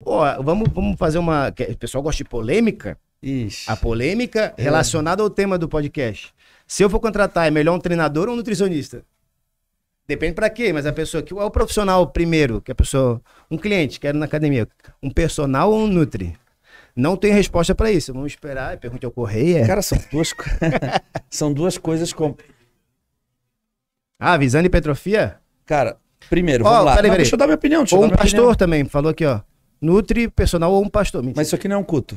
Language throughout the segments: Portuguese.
Pô, vamos, vamos fazer uma. O pessoal gosta de polêmica? Isso. A polêmica é. relacionada ao tema do podcast. Se eu for contratar, é melhor um treinador ou um nutricionista? Depende para quê, mas a pessoa que é o profissional primeiro, que a pessoa, um cliente, quero na academia, um personal ou um nutri. Não tem resposta para isso. Vamos esperar, pergunte ao Correia. Cara, são duas são duas coisas com Ah, visando hipertrofia? Cara, primeiro, oh, vamos lá. Peraí, peraí. Deixa eu dar minha opinião, ou um pastor opinião. também falou aqui, ó. Nutri, personal ou um pastor. Mentira. Mas isso aqui não é um culto.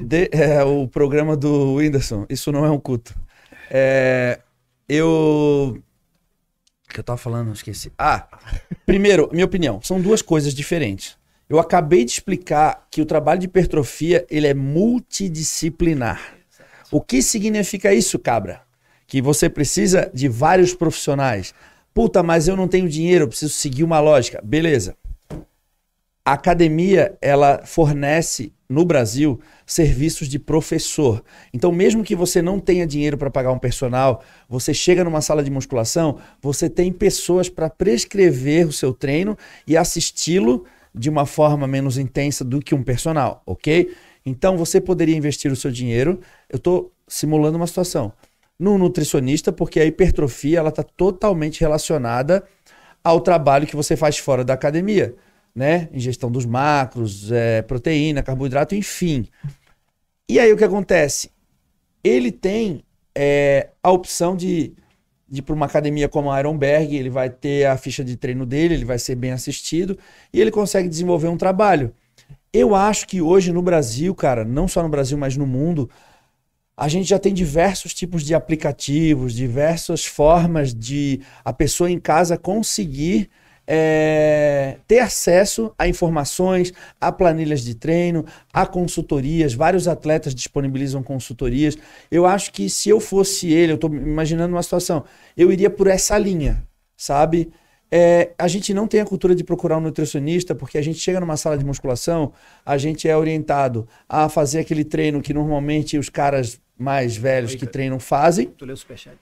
De, é o programa do Whindersson. Isso não é um culto. É, eu. O que eu tava falando? Esqueci. Ah, primeiro, minha opinião. São duas coisas diferentes. Eu acabei de explicar que o trabalho de hipertrofia ele é multidisciplinar. O que significa isso, cabra? Que você precisa de vários profissionais. Puta, mas eu não tenho dinheiro, preciso seguir uma lógica. Beleza. A academia, ela fornece no Brasil serviços de professor. Então, mesmo que você não tenha dinheiro para pagar um personal, você chega numa sala de musculação, você tem pessoas para prescrever o seu treino e assisti-lo de uma forma menos intensa do que um personal, ok? Então, você poderia investir o seu dinheiro. Eu estou simulando uma situação no nutricionista, porque a hipertrofia ela está totalmente relacionada ao trabalho que você faz fora da academia né? Ingestão dos macros, é, proteína, carboidrato, enfim. E aí o que acontece? Ele tem é, a opção de, de ir para uma academia como a Ironberg, ele vai ter a ficha de treino dele, ele vai ser bem assistido e ele consegue desenvolver um trabalho. Eu acho que hoje no Brasil, cara, não só no Brasil, mas no mundo, a gente já tem diversos tipos de aplicativos, diversas formas de a pessoa em casa conseguir é, ter acesso a informações, a planilhas de treino, a consultorias. Vários atletas disponibilizam consultorias. Eu acho que se eu fosse ele, eu estou imaginando uma situação, eu iria por essa linha, sabe? É, a gente não tem a cultura de procurar um nutricionista, porque a gente chega numa sala de musculação, a gente é orientado a fazer aquele treino que normalmente os caras mais velhos que treinam fazem. Tu leu o superchat.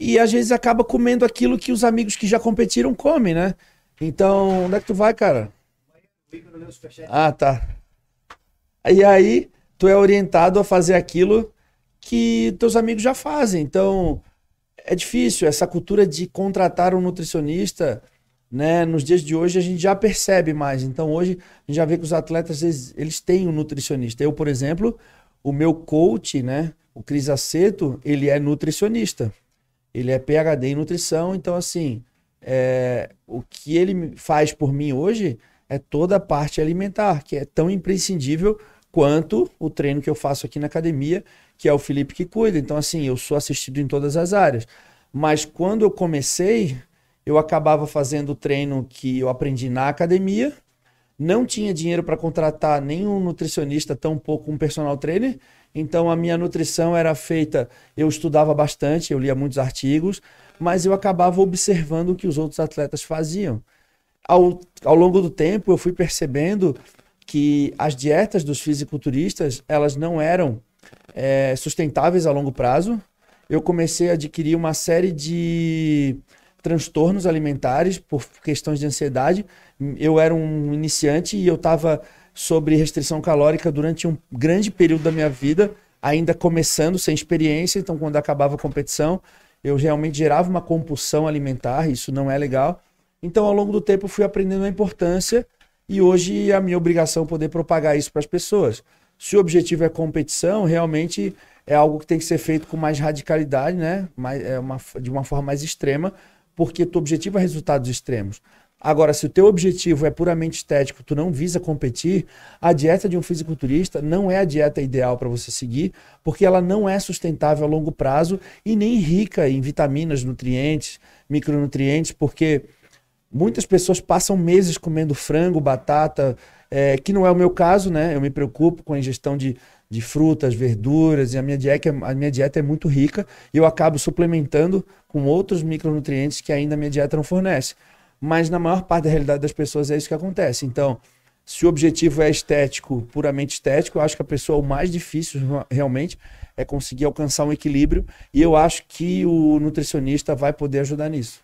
E às vezes acaba comendo aquilo que os amigos que já competiram comem, né? Então, onde é que tu vai, cara? Ah, tá. E aí, tu é orientado a fazer aquilo que teus amigos já fazem. Então, é difícil. Essa cultura de contratar um nutricionista, né? Nos dias de hoje, a gente já percebe mais. Então, hoje, a gente já vê que os atletas, eles, eles têm um nutricionista. Eu, por exemplo, o meu coach, né? O Cris Aceto, ele é nutricionista. Ele é PHD em nutrição. Então, assim, é, o que ele faz por mim hoje é toda a parte alimentar, que é tão imprescindível quanto o treino que eu faço aqui na academia, que é o Felipe que cuida. Então, assim, eu sou assistido em todas as áreas. Mas quando eu comecei, eu acabava fazendo o treino que eu aprendi na academia, não tinha dinheiro para contratar nenhum nutricionista, tão pouco um personal trainer. Então a minha nutrição era feita, eu estudava bastante, eu lia muitos artigos, mas eu acabava observando o que os outros atletas faziam. Ao, ao longo do tempo eu fui percebendo que as dietas dos fisiculturistas elas não eram é, sustentáveis a longo prazo. Eu comecei a adquirir uma série de transtornos alimentares por questões de ansiedade. Eu era um iniciante e eu estava sobre restrição calórica durante um grande período da minha vida, ainda começando sem experiência. Então, quando acabava a competição, eu realmente gerava uma compulsão alimentar, isso não é legal. Então, ao longo do tempo, fui aprendendo a importância e hoje é a minha obrigação poder propagar isso para as pessoas. Se o objetivo é competição, realmente é algo que tem que ser feito com mais radicalidade, né? Mais, é uma, de uma forma mais extrema, porque o objetivo é resultados extremos. Agora, se o teu objetivo é puramente estético, tu não visa competir, a dieta de um fisiculturista não é a dieta ideal para você seguir, porque ela não é sustentável a longo prazo e nem rica em vitaminas, nutrientes, micronutrientes, porque muitas pessoas passam meses comendo frango, batata, é, que não é o meu caso, né? Eu me preocupo com a ingestão de, de frutas, verduras, e a minha, dieta, é, a minha dieta é muito rica e eu acabo suplementando com outros micronutrientes que ainda a minha dieta não fornece. Mas na maior parte da realidade das pessoas é isso que acontece. Então, se o objetivo é estético, puramente estético, eu acho que a pessoa o mais difícil realmente é conseguir alcançar um equilíbrio. E eu acho que o nutricionista vai poder ajudar nisso.